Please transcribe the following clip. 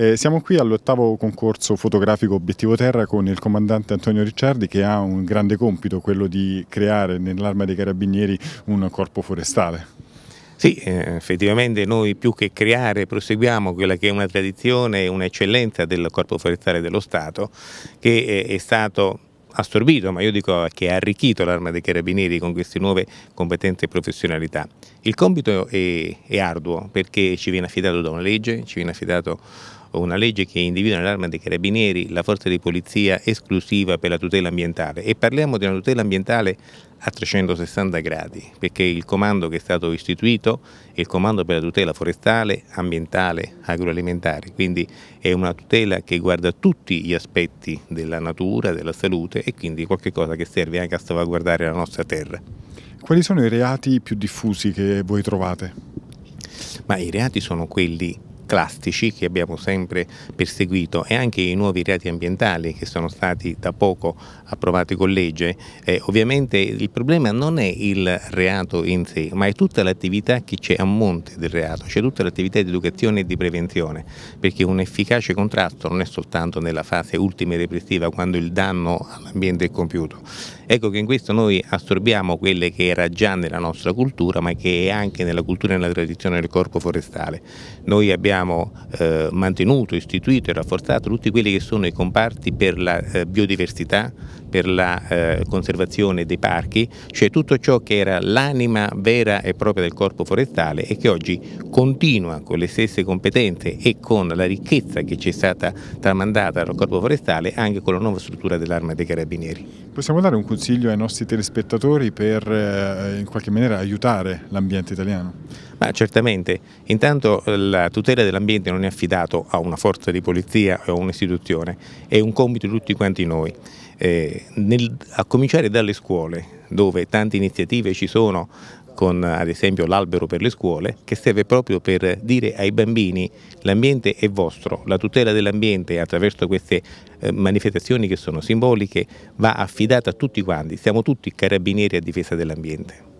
Eh, siamo qui all'ottavo concorso fotografico Obiettivo Terra con il comandante Antonio Ricciardi che ha un grande compito, quello di creare nell'arma dei carabinieri un corpo forestale. Sì, eh, effettivamente noi più che creare proseguiamo quella che è una tradizione, un'eccellenza del Corpo Forestale dello Stato che è stato assorbito, ma io dico che ha arricchito l'arma dei carabinieri con queste nuove competenze e professionalità. Il compito è, è arduo perché ci viene affidato da una legge, ci viene affidato o una legge che individua nell'arma dei carabinieri la forza di polizia esclusiva per la tutela ambientale e parliamo di una tutela ambientale a 360 gradi, perché il comando che è stato istituito è il comando per la tutela forestale, ambientale, agroalimentare, quindi è una tutela che guarda tutti gli aspetti della natura, della salute e quindi qualcosa che serve anche a salvaguardare la nostra terra. Quali sono i reati più diffusi che voi trovate? Ma i reati sono quelli classici che abbiamo sempre perseguito e anche i nuovi reati ambientali che sono stati da poco approvati con legge, eh, ovviamente il problema non è il reato in sé, ma è tutta l'attività che c'è a monte del reato, c'è tutta l'attività di educazione e di prevenzione, perché un efficace contrasto non è soltanto nella fase ultima e repressiva quando il danno all'ambiente è compiuto. Ecco che in questo noi assorbiamo quelle che era già nella nostra cultura, ma che è anche nella cultura e nella tradizione del corpo forestale. Noi abbiamo abbiamo eh, mantenuto, istituito e rafforzato tutti quelli che sono i comparti per la eh, biodiversità per la eh, conservazione dei parchi, cioè tutto ciò che era l'anima vera e propria del corpo forestale e che oggi continua con le stesse competenze e con la ricchezza che ci è stata tramandata dal corpo forestale anche con la nuova struttura dell'arma dei carabinieri. Possiamo dare un consiglio ai nostri telespettatori per eh, in qualche maniera aiutare l'ambiente italiano? Ma certamente, intanto eh, la tutela dell'ambiente non è affidato a una forza di polizia o a un'istituzione, è un compito di tutti quanti noi eh, nel, a cominciare dalle scuole dove tante iniziative ci sono con ad esempio l'albero per le scuole che serve proprio per dire ai bambini l'ambiente è vostro, la tutela dell'ambiente attraverso queste eh, manifestazioni che sono simboliche va affidata a tutti quanti, siamo tutti carabinieri a difesa dell'ambiente.